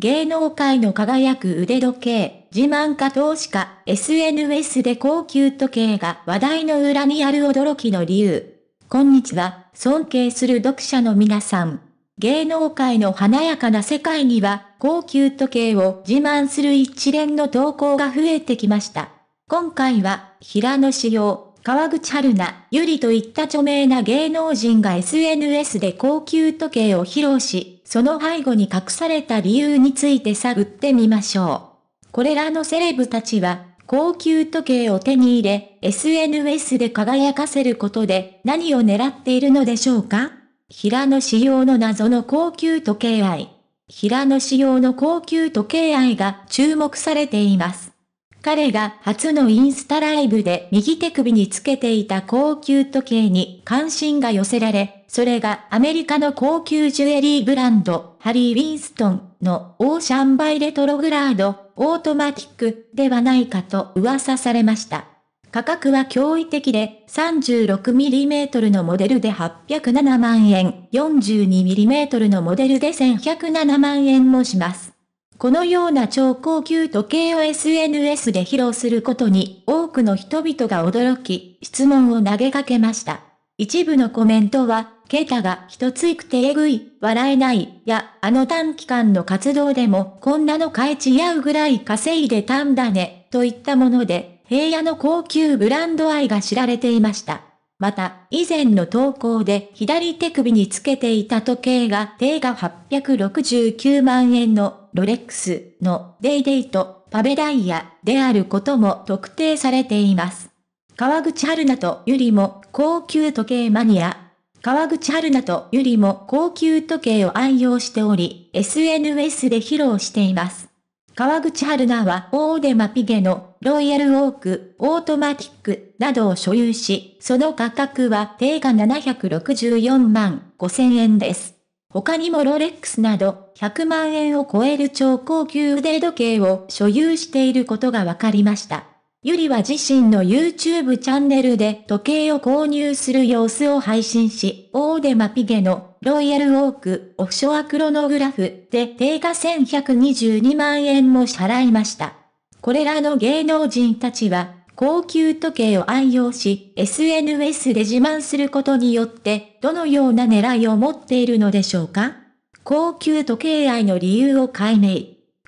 芸能界の輝く腕時計、自慢か投資か、SNS で高級時計が話題の裏にある驚きの理由。こんにちは、尊敬する読者の皆さん。芸能界の華やかな世界には、高級時計を自慢する一連の投稿が増えてきました。今回は、平野紫耀、川口春奈、ゆりといった著名な芸能人が SNS で高級時計を披露し、その背後に隠された理由について探ってみましょう。これらのセレブたちは、高級時計を手に入れ、SNS で輝かせることで何を狙っているのでしょうか平野仕様の謎の高級時計愛。平野仕様の高級時計愛が注目されています。彼が初のインスタライブで右手首につけていた高級時計に関心が寄せられ、それがアメリカの高級ジュエリーブランド、ハリー・ウィンストンのオーシャンバイレトログラード、オートマティックではないかと噂されました。価格は驚異的で 36mm のモデルで807万円、42mm のモデルで1107万円もします。このような超高級時計を SNS で披露することに多くの人々が驚き、質問を投げかけました。一部のコメントは、ケタが一ついくてえぐい、笑えない、や、あの短期間の活動でもこんなの買い違うぐらい稼いでたんだね、といったもので、平野の高級ブランド愛が知られていました。また、以前の投稿で左手首につけていた時計が定価869万円のロレックスのデイデイとパベダイヤであることも特定されています。川口春奈とゆりも高級時計マニア。川口春奈とゆりも高級時計を愛用しており、SNS で披露しています。川口春奈はオーデマピゲのロイヤルオーク、オートマティックなどを所有し、その価格は定価764万5000円です。他にもロレックスなど100万円を超える超高級腕時計を所有していることが分かりました。ゆりは自身の YouTube チャンネルで時計を購入する様子を配信し、オーデマピゲのロイヤルオークオフショアクロノグラフで定価1122万円も支払いました。これらの芸能人たちは高級時計を愛用し、SNS で自慢することによって、どのような狙いを持っているのでしょうか高級時計愛の理由を解明。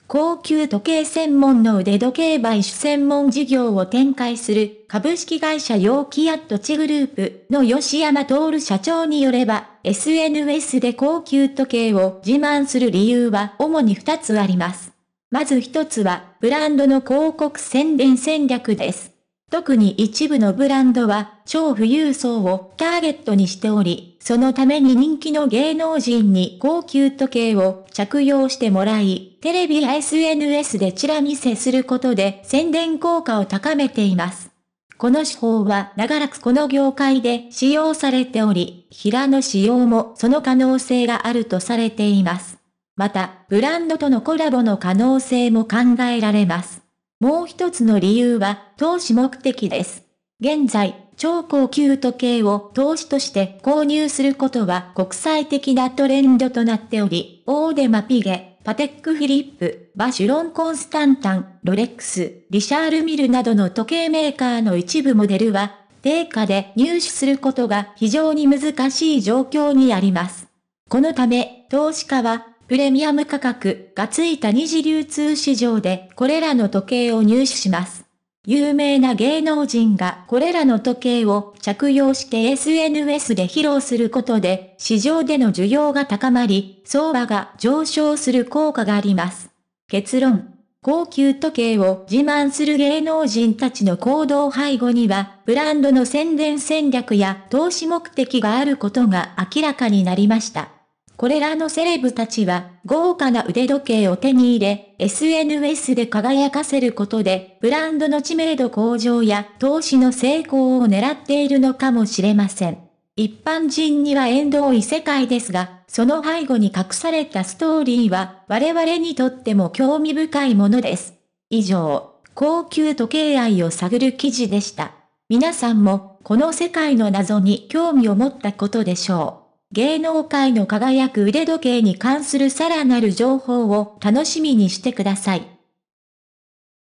高級時計専門の腕時計買収専門事業を展開する株式会社ヨーキアットチグループの吉山徹社長によれば、SNS で高級時計を自慢する理由は主に2つあります。まず1つは、ブランドの広告宣伝戦略です。特に一部のブランドは超富裕層をターゲットにしており、そのために人気の芸能人に高級時計を着用してもらい、テレビや SNS でチラ見せすることで宣伝効果を高めています。この手法は長らくこの業界で使用されており、平野使用もその可能性があるとされています。また、ブランドとのコラボの可能性も考えられます。もう一つの理由は投資目的です。現在、超高級時計を投資として購入することは国際的なトレンドとなっており、オーデマピゲ、パテックフィリップ、バシュロンコンスタンタン、ロレックス、リシャールミルなどの時計メーカーの一部モデルは、定価で入手することが非常に難しい状況にあります。このため、投資家はプレミアム価格がついた二次流通市場でこれらの時計を入手します。有名な芸能人がこれらの時計を着用して SNS で披露することで市場での需要が高まり、相場が上昇する効果があります。結論。高級時計を自慢する芸能人たちの行動背後には、ブランドの宣伝戦略や投資目的があることが明らかになりました。これらのセレブたちは、豪華な腕時計を手に入れ、SNS で輝かせることで、ブランドの知名度向上や投資の成功を狙っているのかもしれません。一般人には縁遠い世界ですが、その背後に隠されたストーリーは、我々にとっても興味深いものです。以上、高級時計愛を探る記事でした。皆さんも、この世界の謎に興味を持ったことでしょう。芸能界の輝く腕時計に関するさらなる情報を楽しみにしてください。